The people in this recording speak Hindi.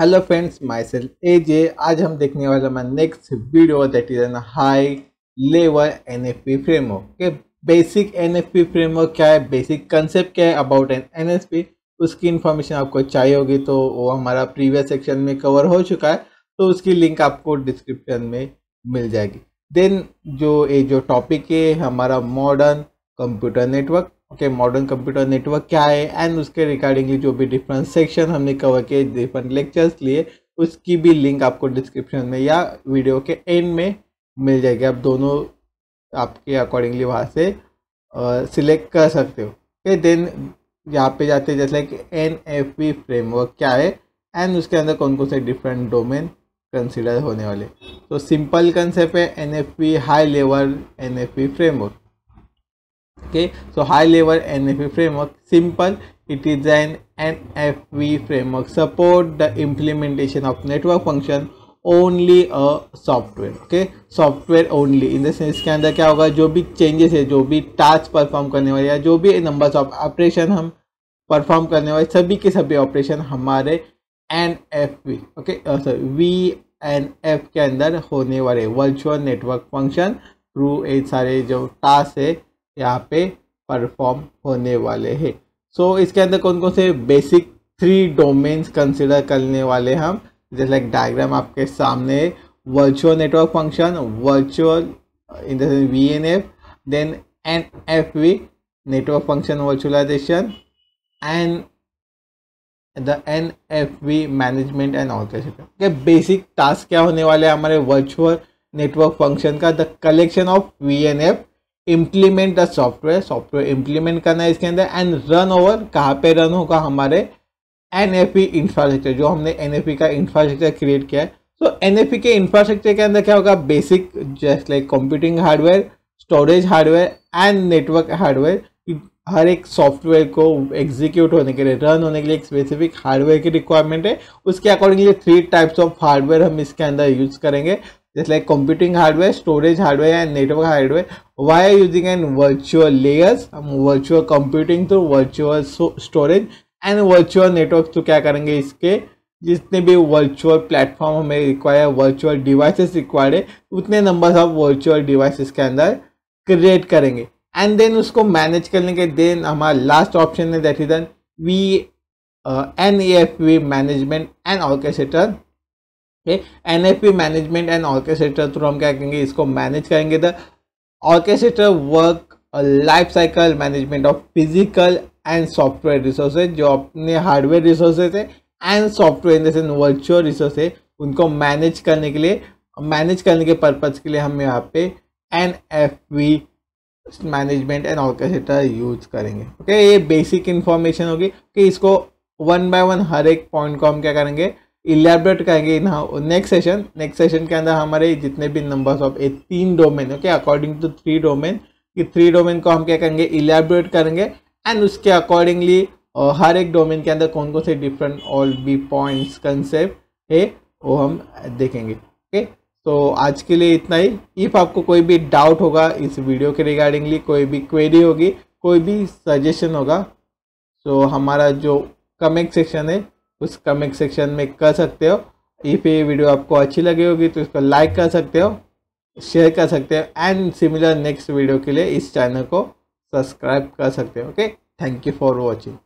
hello friends myself A J आज हम देखने वाले हमारे next video that is an high level N F P framework के basic N F P framework क्या है बेसिक कंसेप्ट क्या है about N N S P उसकी इन्फॉर्मेशन आपको चाहिए होगी तो वो हमारा प्रीवियस सेक्शन में कवर हो चुका है तो उसकी लिंक आपको डिस्क्रिप्शन में मिल जाएगी देन जो ये जो टॉपिक है हमारा modern computer network okay modern computer network क्या है एंड उसके रिगार्डिंगली जो भी डिफरेंट सेक्शन हमने कवर किए डिफरेंट लेक्चर्स लिए उसकी भी लिंक आपको डिस्क्रिप्शन में या वीडियो के एंड में मिल जाएगी आप दोनों आपके अकॉर्डिंगली वहाँ से सिलेक्ट कर सकते हो ओके देन यहाँ पे जाते हैं जैसे कि एन एफ पी फ्रेमवर्क क्या है एंड उसके अंदर कौन कौन से डिफरेंट डोमेन कंसिडर होने वाले तो सिंपल कंसेप्ट है N F P high level N F P framework so high level N F high framework simple it is an N F V framework support the implementation of network function only a software okay software only in the sense के अंदर क्या होगा जो भी चेंजेस है जो भी टास्क परफॉर्म करने वाले या जो भी नंबर ऑफ ऑपरेशन हम परफॉर्म करने वाले सभी के सभी ऑपरेशन हमारे N F V okay sorry V N F के अंदर होने वाले वर्चुअल नेटवर्क फंक्शन थ्रू ये सारे जो टास्क है यहाँ पे परफॉर्म होने वाले हैं सो so, इसके अंदर कौन कौन से बेसिक थ्री डोमेन्स कंसिडर करने वाले हम जैसे लाइक डायग्राम आपके सामने virtual network function virtual in देंस V N F then N F V network function virtualization and the N F V management and organization के बेसिक टास्क क्या होने वाले हैं हमारे वर्चुअल नेटवर्क फंक्शन का the collection of V N F implement the software software implement करना है इसके अंदर एंड रन ओवर कहाँ पे रन होगा हमारे एन इंफ्रास्ट्रक्चर जो हमने एन का इंफ्रास्ट्रक्चर क्रिएट किया है सो एन के इंफ्रास्ट्रक्चर के अंदर क्या होगा basic just like computing hardware storage hardware and network hardware हर एक सॉफ्टवेयर को एग्जीक्यूट होने के लिए रन होने के लिए एक स्पेसिफिक हार्डवेयर की रिक्वायरमेंट है उसके accordingly three types of hardware हम इसके अंदर यूज करेंगे just like computing hardware, storage hardware and network hardware are using an virtual layers, हम virtual computing through virtual storage and virtual network through क्या करेंगे इसके जितने भी वर्चुअल प्लेटफॉर्म हमें रिक्वायर वर्चुअल डिवाइसेस रिक्वायर्ड है उतने नंबर्स आप वर्चुअल डिवाइसेस के अंदर क्रिएट करेंगे एंड देन उसको मैनेज करने के देन हमारा लास्ट ऑप्शन है that is N V N E F V management and orchestrator N F P management and orchestrator through हम क्या करेंगे इसको मैनेज करेंगे the orchestrator work life cycle management of physical and software resources जो अपने हार्डवेयर रिसोर्सेज है एंड सॉफ्टवेयर जैसे वर्चुअल रिसोर्स है उनको मैनेज करने के लिए मैनेज करने के पर्पज़ के लिए हम यहाँ पे N F P management and orchestrator use करेंगे ओके okay, ये बेसिक इन्फॉर्मेशन होगी कि इसको वन बाय वन हर एक पॉइंट को हम क्या करेंगे इलेबरेट करेंगे in next session next session के अंदर हमारे जितने भी नंबर्स ऑफ ए तीन domain okay according to three domain कि थ्री डोमेन को हम क्या करेंगे इलेबरेट करेंगे एंड उसके अकॉर्डिंगली हर एक डोमेन के अंदर कौन कौन से different all B points concept है वो हम देखेंगे ओके तो आज के लिए इतना ही इफ़ आपको कोई भी डाउट होगा इस वीडियो के रिगार्डिंगली कोई भी क्वेरी होगी कोई भी सजेशन होगा तो हमारा जो कमेंट सेक्शन है उस कमेंट सेक्शन में कर सकते हो इफ़ ये वीडियो आपको अच्छी लगी होगी तो इसको लाइक कर सकते हो शेयर कर सकते हो एंड सिमिलर नेक्स्ट वीडियो के लिए इस चैनल को सब्सक्राइब कर सकते हो okay thank you for watching